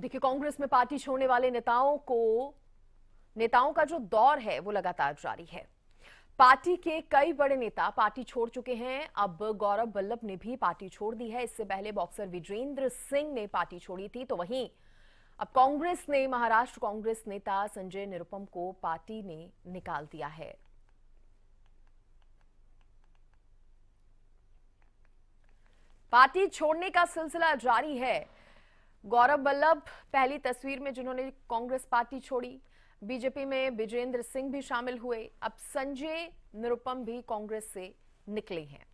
देखिए कांग्रेस में पार्टी छोड़ने वाले नेताओं को नेताओं का जो दौर है वो लगातार जारी है पार्टी के कई बड़े नेता पार्टी छोड़ चुके हैं अब गौरव बल्लभ ने भी पार्टी छोड़ दी है इससे पहले बॉक्सर विजेंद्र सिंह ने पार्टी छोड़ी थी तो वहीं अब कांग्रेस ने महाराष्ट्र कांग्रेस नेता संजय निरुपम को पार्टी ने निकाल दिया है पार्टी छोड़ने का सिलसिला जारी है गौरव बल्लभ पहली तस्वीर में जिन्होंने कांग्रेस पार्टी छोड़ी बीजेपी में विजेंद्र सिंह भी शामिल हुए अब संजय निरुपम भी कांग्रेस से निकले हैं